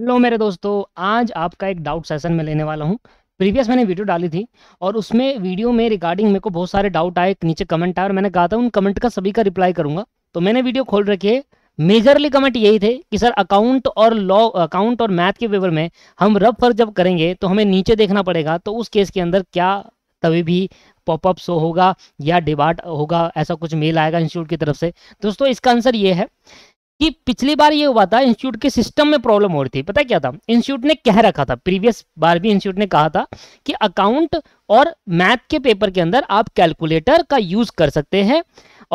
Hello मेरे दोस्तों आज आपका एक डाउट सेशन में लेने वाला हूँ प्रीवियस मैंने वीडियो डाली थी और उसमें वीडियो में रिगार्डिंग मेरे को बहुत सारे डाउट आए नीचे कमेंट आए और मैंने कहा था उन कमेंट का सभी का रिप्लाई करूंगा तो मैंने वीडियो खोल रखी है मेजरली कमेंट यही थे कि सर अकाउंट और लॉ अकाउंट और मैथ के पेपर में हम रब फर्क जब करेंगे तो हमें नीचे देखना पड़ेगा तो उस केस के अंदर क्या तभी भी पॉपअप शो होगा या डिबाट होगा ऐसा कुछ मेल आएगा इंस्टीट्यूट की तरफ से दोस्तों इसका आंसर ये है कि पिछली बार ये हुआ था इंस्टीट्यूट के सिस्टम में प्रॉब्लम हो रही थी पता क्या था इंस्टीट्यूट ने कह रखा था प्रीवियस बार भी इंस्टीट्यूट ने कहा था कि अकाउंट और मैथ के पेपर के अंदर आप कैलकुलेटर का यूज कर सकते हैं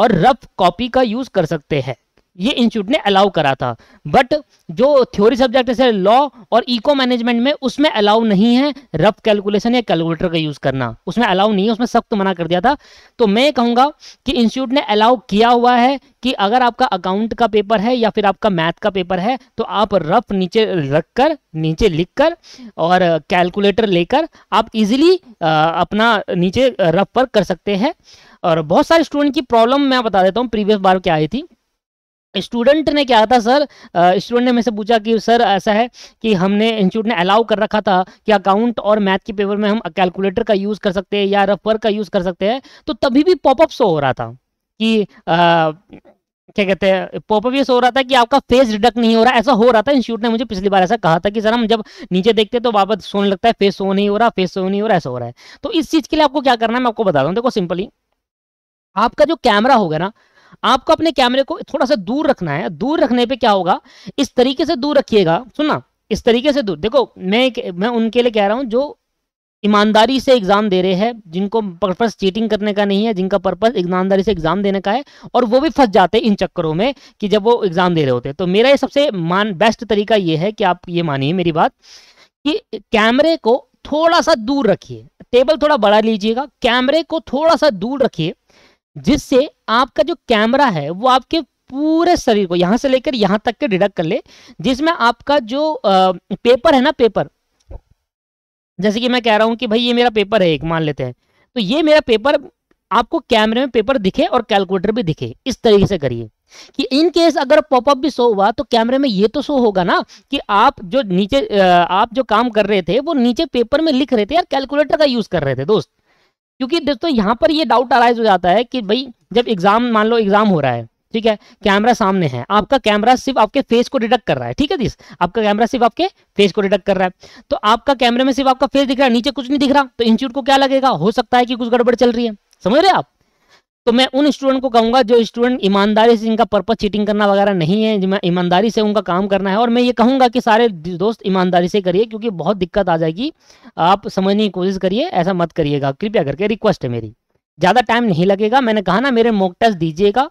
और रफ कॉपी का यूज कर सकते हैं ये इंस्टीट्यूट ने अलाउ करा था बट जो थ्योरी सब्जेक्ट जैसे लॉ और इको मैनेजमेंट में उसमें अलाउ नहीं है रफ कैलकुलेशन या कैलकुलेटर का यूज़ करना उसमें अलाउ नहीं है उसमें सख्त मना कर दिया था तो मैं कहूंगा कि इंस्टीट्यूट ने अलाउ किया हुआ है कि अगर आपका अकाउंट का पेपर है या फिर आपका मैथ का पेपर है तो आप रफ नीचे रख कर नीचे लिख कर और कैलकुलेटर लेकर आप इजिली अपना नीचे रफ पर कर सकते हैं और बहुत सारे स्टूडेंट की प्रॉब्लम मैं बता देता हूँ प्रीवियस बार क्या आई थी स्टूडेंट ने क्या था सर स्टूडेंट ने मेरे पूछा कि सर ऐसा है कि हमने इंस्टीट्यूट ने अलाउ कर रखा था कि अकाउंट और मैथ के पेपर में हम कैलकुलेटर का यूज़ कर सकते हैं या रफर का यूज़ कर सकते हैं तो तभी भी पॉपअप शो हो रहा था कि आ, क्या कहते हैं पॉपअप ये हो रहा था कि आपका फेस डिडक्ट नहीं हो रहा ऐसा हो रहा था इंस्टीट्यूट ने मुझे पिछली बार ऐसा कहा था कि सर हम जब नीचे देखते तो बाबा सोने लगता है फेस सो नहीं हो रहा फेस सो नहीं हो रहा ऐसा हो रहा है तो इस चीज़ के लिए आपको क्या करना है मैं आपको बता दूँ देखो सिंपली आपका जो कैमरा होगा ना आपको अपने कैमरे को थोड़ा सा दूर रखना है दूर रखने पे क्या होगा इस तरीके से दूर रखिएगा सुनना इस तरीके से दूर देखो मैं मैं उनके लिए कह रहा हूँ जो ईमानदारी से एग्जाम दे रहे हैं जिनको पर्पज चीटिंग करने का नहीं है जिनका पर्पज ईमानदारी से एग्जाम देने का है और वो भी फंस जाते हैं इन चक्करों में कि जब वो एग्जाम दे रहे होते हैं तो मेरा ये सबसे मान बेस्ट तरीका ये है कि आप ये मानिए मेरी बात कि कैमरे को थोड़ा सा दूर रखिए टेबल थोड़ा बड़ा लीजिएगा कैमरे को थोड़ा सा दूर रखिए जिससे आपका जो कैमरा है वो आपके पूरे शरीर को यहां से लेकर यहां तक के डिडक्ट कर ले जिसमें आपका जो आ, पेपर है ना पेपर जैसे कि मैं कह रहा हूं कि भाई ये मेरा पेपर है एक मान लेते हैं तो ये मेरा पेपर आपको कैमरे में पेपर दिखे और कैलकुलेटर भी दिखे इस तरीके से करिए कि इन केस अगर पॉपअप भी शो हुआ तो कैमरे में ये तो शो होगा ना कि आप जो नीचे आप जो काम कर रहे थे वो नीचे पेपर में लिख रहे थे यार कैलकुलेटर का यूज कर रहे थे दोस्त क्योंकि दोस्तों यहाँ पर ये डाउट अराइज हो जाता है कि भाई जब एग्जाम मान लो एग्जाम हो रहा है ठीक है कैमरा सामने है आपका कैमरा सिर्फ आपके फेस को डिटेक्ट कर रहा है ठीक है दिस आपका कैमरा सिर्फ आपके फेस को डिटेक्ट कर रहा है तो आपका कैमरे में सिर्फ आपका फेस दिख रहा है नीचे कुछ नहीं दिख रहा तो इंस्टीट्यूट को क्या लगेगा हो सकता है कि कुछ गड़बड़ चल रही है समझ रहे आप तो मैं उन स्टूडेंट को कहूंगा जो स्टूडेंट ईमानदारी से इनका पर्पज चीटिंग करना वगैरह नहीं है ईमानदारी से उनका काम करना है और मैं ये कहूंगा कि सारे दोस्त ईमानदारी से करिए क्योंकि बहुत दिक्कत आ जाएगी आप समझने की कोशिश करिए ऐसा मत करिएगा कृपया करके रिक्वेस्ट है मेरी ज़्यादा टाइम नहीं लगेगा मैंने कहा ना मेरे मोक टेस्ट दीजिएगा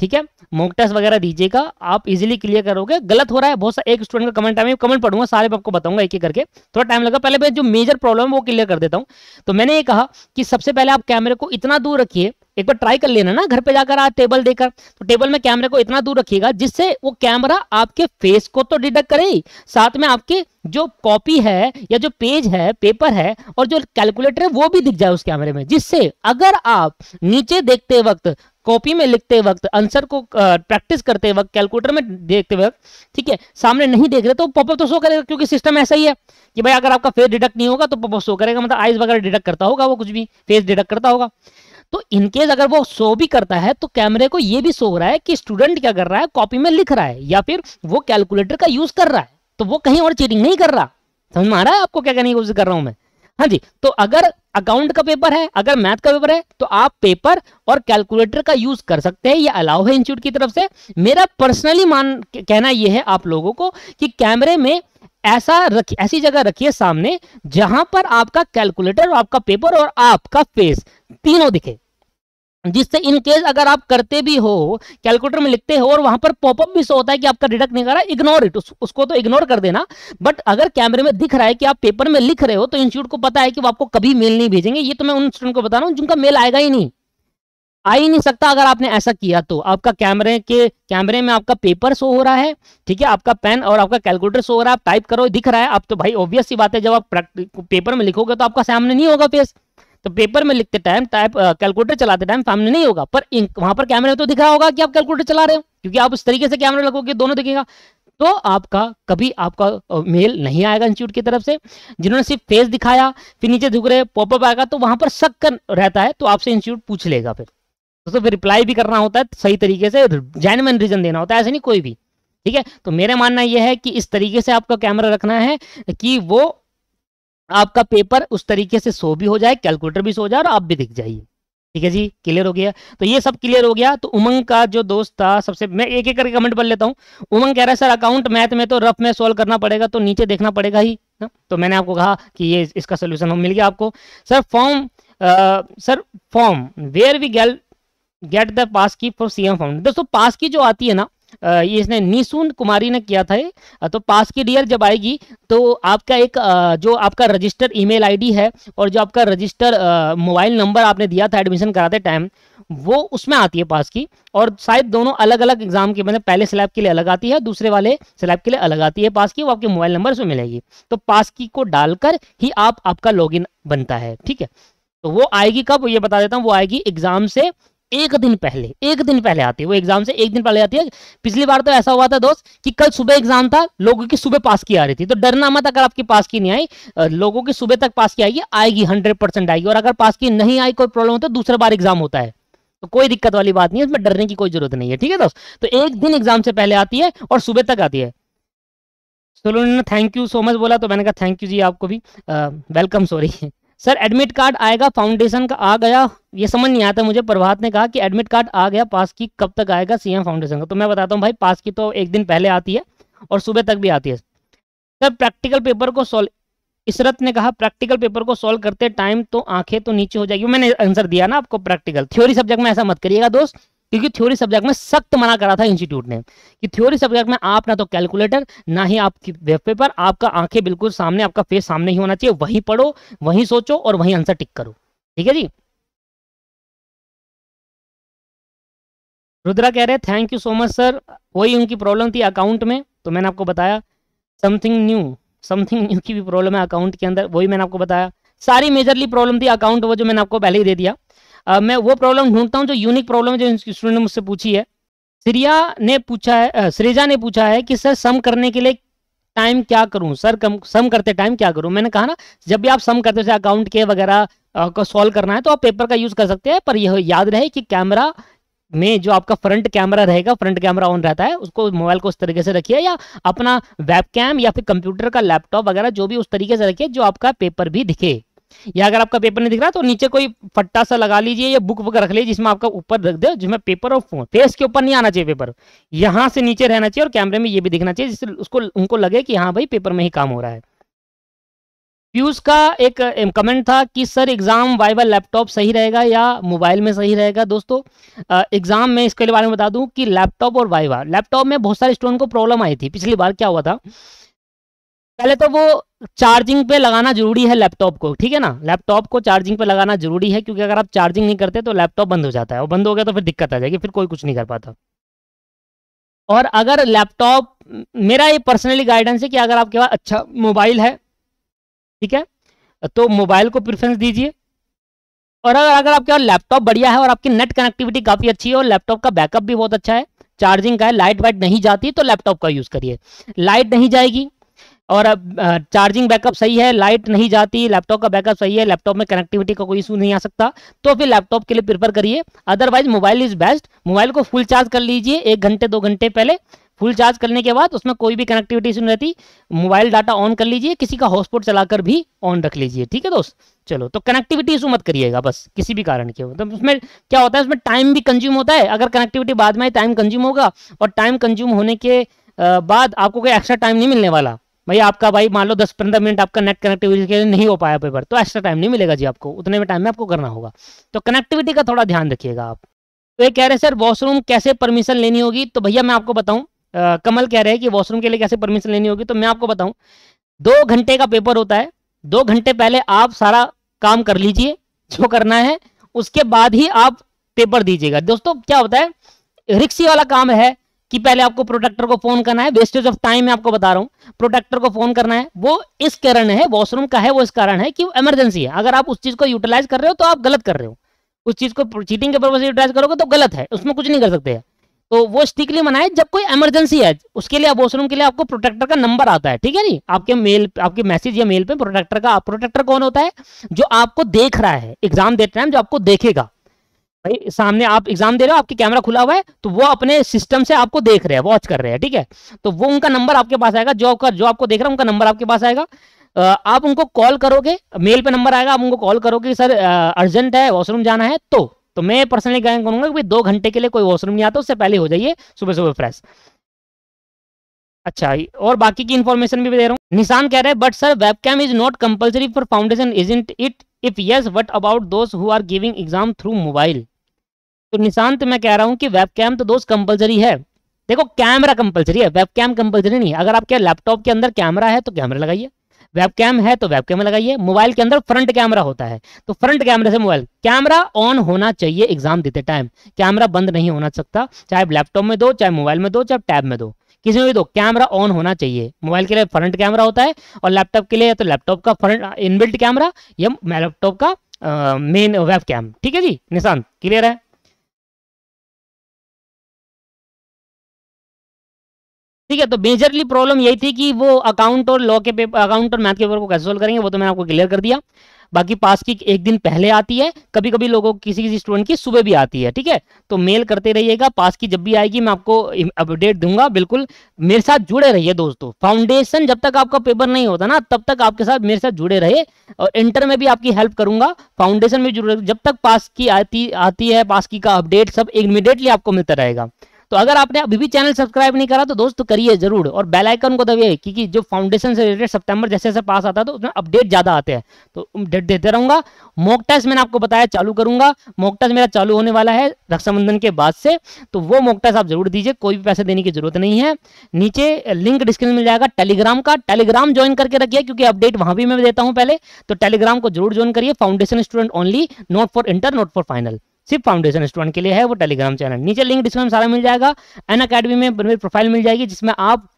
ठीक है मॉक टेस्ट वगैरह दीजिएगा आप इजीली क्लियर करोगे गलत हो रहा है बहुत सा एक स्टूडेंट का कमेंट मैं कमेंट पढ़ूंगा सारे आपको बताऊंगा एक एक करके थोड़ा टाइम लगा पहले मैं जो मेजर प्रॉब्लम है वो क्लियर कर देता हूँ तो मैंने ये कहा कि सबसे पहले आप कैमरे को इतना दूर रखिए एक बार ट्राई कर लेना ना घर पे जाकर आप टेबल देकर तो टेबल में कैमरे को इतना दूर रखिएगा जिससे वो कैमरा आपके फेस को तो डिटेक्ट करे साथ में आपके जो कॉपी है या जो पेज है पेपर है और जो कैलकुलेटर है वो भी दिख जाए उस कैमरे में जिससे अगर आप नीचे देखते वक्त कॉपी में लिखते वक्त आंसर को प्रैक्टिस करते वक्त कैलकुलेटर में देखते वक्त ठीक है सामने नहीं देख रहे तो पॉपअप तो शो करेगा क्योंकि सिस्टम ऐसा ही है कि भाई अगर आपका फेस डिडक्ट नहीं होगा तो पॉपअप शो करेगा मतलब आइज वगैरह डिडक्ट करता होगा वो कुछ भी फेस डिडक्ट करता होगा तो इनकेस अगर वो शो भी करता है तो कैमरे को ये भी शो हो रहा है कि स्टूडेंट क्या कर रहा है कॉपी में लिख रहा है या फिर वो कैलकुलेटर का यूज कर रहा है तो वो कहीं और चीटिंग नहीं कर रहा समझ में आ रहा है आपको क्या कहने की कोशिश कर रहा हूँ मैं हाँ जी तो अगर अकाउंट का पेपर है अगर मैथ का पेपर है तो आप पेपर और कैलकुलेटर का यूज कर सकते हैं ये अलाउ है इंस्टीट्यूट की तरफ से मेरा पर्सनली मान कहना यह है आप लोगों को कि कैमरे में ऐसा रख ऐसी जगह रखिए सामने जहां पर आपका कैलकुलेटर और आपका पेपर और आपका फेस तीनों दिखे जिससे इन केस अगर आप करते भी हो कैलकुलेटर में लिखते हो और वहां पर पॉपअप भी सो होता है कि आपका डिडक्ट नहीं कर रहा इग्नोर इट उस, उसको तो इग्नोर कर देना बट अगर कैमरे में दिख रहा है कि आप पेपर में लिख रहे हो तो इंस्टीट्यूट को पता है कि वो आपको कभी मेल नहीं भेजेंगे ये तो मैं उन स्टूडेंट को बता रहा हूँ जिनका मेल आएगा ही नहीं आ ही नहीं सकता अगर आपने ऐसा किया तो आपका कैमरे के कैमरे में आपका पेपर शो हो रहा है ठीक है आपका पेन और आपका कैलकुलेटर शो हो रहा है आप टाइप करो दिख रहा है आप तो भाई ऑब्वियस सी बात है जब आप पेपर में लिखोगे तो आपका सामने नहीं होगा फेस तो पेपर में लिखते टाइम टाइप कैलकुलेटर चलाते टाइम सामने नहीं होगा पर वहां पर कैमरे में तो दिखा होगा कि आप कैलकुलेटर चला रहे हो क्योंकि आप उस तरीके से कैमरे लगोगे दोनों दिखेगा तो आपका कभी आपका मेल uh, नहीं आएगा इंस्टीट्यूट की तरफ से जिन्होंने सिर्फ फेस दिखाया फिर नीचे झुक रहे पॉपअप आएगा तो वहां पर शक रहता है तो आपसे इंस्टीट्यूट पूछ लेगा फिर दोस्तों फिर रिप्लाई भी करना होता है सही तरीके से जैनमन रीजन देना होता है ऐसे नहीं कोई भी ठीक है तो मेरा मानना यह है कि इस तरीके से आपका कैमरा रखना है कि वो आपका पेपर उस तरीके से सो भी हो जाए कैलकुलेटर भी सो जाए और आप भी दिख जाइए ठीक है जी क्लियर हो गया तो ये सब क्लियर हो गया तो उमंग का जो दोस्त था सबसे मैं एक एक करके कमेंट पढ़ लेता हूँ उमंग कह रहा है सर अकाउंट मैथ में तो रफ में सॉल्व करना पड़ेगा तो नीचे देखना पड़ेगा ही ना? हाँ? तो मैंने आपको कहा कि ये इसका सोल्यूशन मिल गया आपको sir form sir form where we gel get the pass key for C M form दोस्तों पास की जो आती है ना ये इसने निशुन कुमारी ने किया था तो पास की डियर जब आएगी तो आपका एक जो आपका रजिस्टर ईमेल आईडी है और जो आपका रजिस्टर मोबाइल नंबर आपने दिया था एडमिशन कराते टाइम वो उसमें आती है पास की और शायद दोनों अलग अलग एग्जाम के मतलब पहले स्लैब के लिए अलग आती है दूसरे वाले स्लैब के लिए अलग आती है पास की वो आपके मोबाइल नंबर से मिलेगी तो पास की को डालकर ही आप आपका लॉग बनता है ठीक है तो वो आएगी कब ये बता देता हूँ वो आएगी एग्जाम से एक दिन पहले एक दिन पहले आती है वो एग्जाम से एक दिन पहले आती है पिछली बार तो ऐसा हुआ था दोस्त कि कल सुबह एग्जाम था लोगों की सुबह पास की आ रही थी तो डरना मत अगर आपकी पास की नहीं आई लोगों की सुबह तक पास की आएगी आएगी हंड्रेड परसेंट आएगी और अगर पास की नहीं आई कोई प्रॉब्लम हो तो दूसरा बार एग्जाम होता है तो कोई दिक्कत वाली बात नहीं है उसमें डरने की कोई जरूरत नहीं है ठीक है दोस्त तो एक दिन एग्जाम से पहले आती है और सुबह तक आती है सोलो ने थैंक यू सो मच बोला तो मैंने कहा थैंक यू जी आपको भी welcome sorry sir admit card आएगा फाउंडेशन का आ गया ये समझ नहीं आता मुझे प्रभात ने कहा कि एडमिट कार्ड आ गया पास की कब तक आएगा सीएम फाउंडेशन का तो मैं बताता हूँ भाई पास की तो एक दिन पहले आती है और सुबह तक भी आती है सर प्रैक्टिकल पेपर को सॉल्व इसरत ने कहा प्रैक्टिकल पेपर को सॉल्व करते टाइम तो आंखें तो नीचे हो जाएगी मैंने आंसर दिया ना आपको प्रैक्टिकल थ्योरी सब्जेक्ट में ऐसा मत करिएगा दोस्त क्योंकि थ्योरी सब्जेक्ट में सख्त मना करा था इंस्टीट्यूट ने कि थ्योरी सब्जेक्ट में आप ना तो कैलकुलेटर ना ही आपकी वेब पेपर आपका आंखें बिल्कुल सामने आपका फेस सामने ही होना चाहिए वहीं पढ़ो वहीं सोचो और वहीं आंसर टिक करो ठीक है जी रुद्रा कह रहे हैं thank you so much sir वही उनकी प्रॉब्लम थी अकाउंट में तो मैंने आपको बताया समथिंग न्यू समथिंग न्यू की भी प्रॉब्लम है अकाउंट के अंदर वही मैंने आपको बताया सारी मेजरली प्रॉब्लम थी अकाउंट वो जो मैंने आपको पहले ही दे दिया आ, मैं वो प्रॉब्लम ढूंढता हूँ जो यूनिक प्रॉब्लम जो स्टूडेंट ने मुझसे पूछी है श्रिया ने पूछा है श्रेजा ने पूछा है कि सर सम करने के लिए टाइम क्या करूं सर कम सम करते टाइम क्या करूं मैंने कहा ना जब भी आप सम करते हो अकाउंट के वगैरह को सॉल्व करना है तो आप पेपर का यूज कर सकते हैं पर यह याद रहे कि कैमरा में जो आपका फ्रंट कैमरा रहेगा फ्रंट कैमरा ऑन रहता है उसको मोबाइल को उस तरीके से रखिए या अपना वेबकैम या फिर कंप्यूटर का लैपटॉप वगैरह जो भी उस तरीके से रखिए जो आपका पेपर भी दिखे या अगर आपका पेपर नहीं दिख रहा तो नीचे कोई फट्टा सा लगा लीजिए या बुक वगैरह रख लीजिए जिसमें आपका ऊपर रख दे जिसमें पेपर और फोन फेस के ऊपर नहीं आना चाहिए पेपर यहां से नीचे रहना चाहिए और कैमरे में ये भी दिखना चाहिए जिससे उसको उनको लगे कि हाँ भाई पेपर में ही काम हो रहा है पीयूष का एक कमेंट था कि सर एग्ज़ाम वाइवा लैपटॉप सही रहेगा या मोबाइल में सही रहेगा दोस्तों एग्ज़ाम में इसके बारे में बता दूं कि लैपटॉप और वाइवा लैपटॉप में बहुत सारे स्टूडेंट को प्रॉब्लम आई थी पिछली बार क्या हुआ था पहले तो वो चार्जिंग पे लगाना जरूरी है लैपटॉप को ठीक है ना लैपटॉप को चार्जिंग पे लगाना जरूरी है क्योंकि अगर आप चार्जिंग नहीं करते तो लैपटॉप बंद हो जाता है और बंद हो गया तो फिर दिक्कत आ जाएगी फिर कोई कुछ नहीं कर पाता और अगर लैपटॉप मेरा ये पर्सनली गाइडेंस है कि अगर आपके पास अच्छा मोबाइल है ठीक है तो मोबाइल को प्रेफरेंस दीजिए और अगर अगर आपके पास लैपटॉप बढ़िया है और आपकी नेट कनेक्टिविटी काफ़ी अच्छी है और लैपटॉप का बैकअप भी बहुत अच्छा है चार्जिंग का है लाइट वाइट नहीं जाती तो लैपटॉप का यूज़ करिए लाइट नहीं जाएगी और अब चार्जिंग बैकअप सही है लाइट नहीं जाती लैपटॉप का बैकअप सही है लैपटॉप में कनेक्टिविटी का कोई इशू नहीं आ सकता तो फिर लैपटॉप के लिए प्रिफर करिए otherwise mobile is best mobile को फुल चार्ज कर लीजिए एक घंटे दो घंटे पहले फुल चार्ज करने के बाद उसमें कोई भी कनेक्टिविटी इशू नहीं रहती मोबाइल डाटा ऑन कर लीजिए किसी का हॉटस्पॉट चलाकर भी ऑन रख लीजिए ठीक है दोस्त चलो तो कनेक्टिविटी इशू मत करिएगा बस किसी भी कारण के तो उसमें क्या होता है उसमें टाइम भी कंज्यूम होता है अगर कनेक्टिविटी बाद में टाइम कंज्यूम होगा और टाइम कंज्यूम होने के बाद आपको कोई एक्स्ट्रा टाइम नहीं मिलने वाला भाई आपका भाई मान लो दस पंद्रह मिनट आपका नेट कनेक्टिविटी के लिए नहीं हो पाया पेपर तो एक्स्ट्रा टाइम नहीं मिलेगा जी आपको उतने में टाइम में आपको करना होगा तो कनेक्टिविटी का थोड़ा ध्यान रखिएगा आप तो ये कह रहे हैं सर वॉशरूम कैसे परमिशन लेनी होगी तो भैया मैं आपको बताऊं कमल कह रहे हैं कि वॉशरूम के लिए कैसे परमिशन लेनी होगी तो मैं आपको बताऊं दो घंटे का पेपर होता है दो घंटे पहले आप सारा काम कर लीजिए जो करना है उसके बाद ही आप पेपर दीजिएगा दोस्तों क्या होता है रिक्शी वाला काम है कि पहले आपको प्रोटेक्टर को फोन करना है वेस्टेज ऑफ टाइम मैं आपको बता रहा हूँ प्रोटेक्टर को फोन करना है वो इस कारण है वॉशरूम का है वो इस कारण है कि इमरजेंसी है अगर आप उस चीज को यूटिलाइज कर रहे हो तो आप गलत कर रहे हो उस चीज को चीटिंग के पर्पज से यूटिलाइज करोगे तो गलत है उसमें कुछ नहीं कर सकते तो वो स्ट्रिक्टली मना है जब कोई इमरजेंसी है उसके लिए वॉशरूम के लिए आपको प्रोटेक्टर का नंबर आता है ठीक है नी आपके मेल आपके मैसेज या मेल पे प्रोटेक्टर का प्रोटेक्टर कौन होता है जो आपको देख रहा है एग्जाम देते टाइम जो आपको देखेगा भाई सामने आप एग्जाम दे रहे हो आपके कैमरा खुला हुआ है तो वो अपने सिस्टम से आपको देख रहे हैं वॉच कर रहे हैं ठीक है तो वो उनका नंबर आपके पास आएगा जो आपका जो आपको देख रहा है उनका नंबर आपके पास आएगा आप उनको कॉल करोगे मेल पे नंबर आएगा आप उनको कॉल करोगे सर अर्जेंट है वॉशरूम जाना है तो तो मैं पर्सनली गायन करूंगा कि दो घंटे के लिए कोई वॉशरूम नहीं आता उससे पहले हो जाइए सुबह सुबह फ्रेश अच्छा और बाकी की इन्फॉर्मेशन भी दे रहा हूँ निशान कह रहे हैं but sir webcam is not compulsory for foundation is it if yes what about those who are giving exam through mobile तो निशांत तो मैं कह रहा हूं कि वेब कैम तो दोस्त कंपलसरी है देखो कैमरा कंपलसरी है वेब कैम कंपलसरी नहीं है अगर आपके लैपटॉप के अंदर कैमरा है तो कैमरा लगाइए वेब कैम है तो वेब कैमरा लगाइए मोबाइल के अंदर फ्रंट कैमरा होता है तो फ्रंट कैमरे से मोबाइल कैमरा ऑन होना चाहिए एग्जाम देते टाइम कैमरा बंद नहीं होना सकता चाहे लैपटॉप में दो चाहे मोबाइल में दो चाहे टैब में दो किसी में भी दो कैमरा ऑन होना चाहिए मोबाइल के लिए फ्रंट कैमरा होता है और लैपटॉप के लिए तो लैपटॉप का फ्रंट इनबिल्ट कैमरा या लैपटॉप का मेन वेब ठीक है जी निशान क्लियर है ठीक है तो मेजरली प्रॉब्लम यही थी कि वो अकाउंट और लॉ के पेपर अकाउंट और मैथ के पेपर को कैसे सोल्व करेंगे वो तो मैंने आपको क्लियर कर दिया बाकी पास की एक दिन पहले आती है कभी कभी लोगों किसी किसी स्टूडेंट की सुबह भी आती है ठीक है तो मेल करते रहिएगा पास की जब भी आएगी मैं आपको अपडेट दूंगा बिल्कुल मेरे साथ जुड़े रहिए दोस्तों फाउंडेशन जब तक आपका पेपर नहीं होता ना तब तक आपके साथ मेरे साथ जुड़े रहे और इंटर में भी आपकी हेल्प करूंगा फाउंडेशन में जुड़े जब तक पास की आती आती है पास की का अपडेट सब इमिडिएटली आपको मिलता रहेगा तो अगर आपने अभी भी चैनल सब्सक्राइब नहीं करा तो दोस्तों करिए जरूर और बेलाइकन को दबिए क्योंकि जो फाउंडेशन से रिलेटेड सितंबर जैसे जैसे पास आता है तो उसमें अपडेट ज़्यादा आते हैं तो अपडेट देते रहूंगा मॉक टेस्ट मैंने आपको बताया चालू करूंगा मॉक टेस्ट मेरा चालू होने वाला है रक्षाबंधन के बाद से तो वो मॉक टेस्ट आप जरूर दीजिए कोई भी पैसे देने की जरूरत नहीं है नीचे लिंक डिस्क्रिप्शन मिल जाएगा टेलीग्राम का टेलीग्राम ज्वाइन करके रखिए क्योंकि अपडेट वहां भी मैं देता हूँ पहले तो टेलीग्राम को जरूर ज्वाइन करिए foundation student only not for inter not for final सिर्फ फाउंडेशन स्टूडेंट के लिए है वो टेलीग्राम चैनल नीचे लिंक डिस्क्रिप्शन सारा मिल जाएगा एन अकेडमी में मेरी प्रोफाइल मिल जाएगी जिसमें आप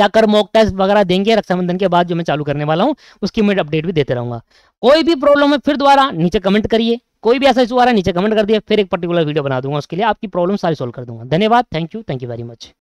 जाकर मॉक टेस्ट वगैरह देंगे रक्षाबंधन के बाद जो मैं चालू करने वाला हूँ उसकी मैं अपडेट भी देते रहूंगा कोई भी प्रॉब्लम है फिर द्वारा नीचे कमेंट करिए कोई भी ऐसा इशू आ रहा है नीचे कमेंट कर दिया फिर एक पर्टिकुलर वीडियो बना दूंगा उसके लिए आपकी प्रॉब्लम सारी सॉल्व कर दूंगा धन्यवाद thank you thank you very much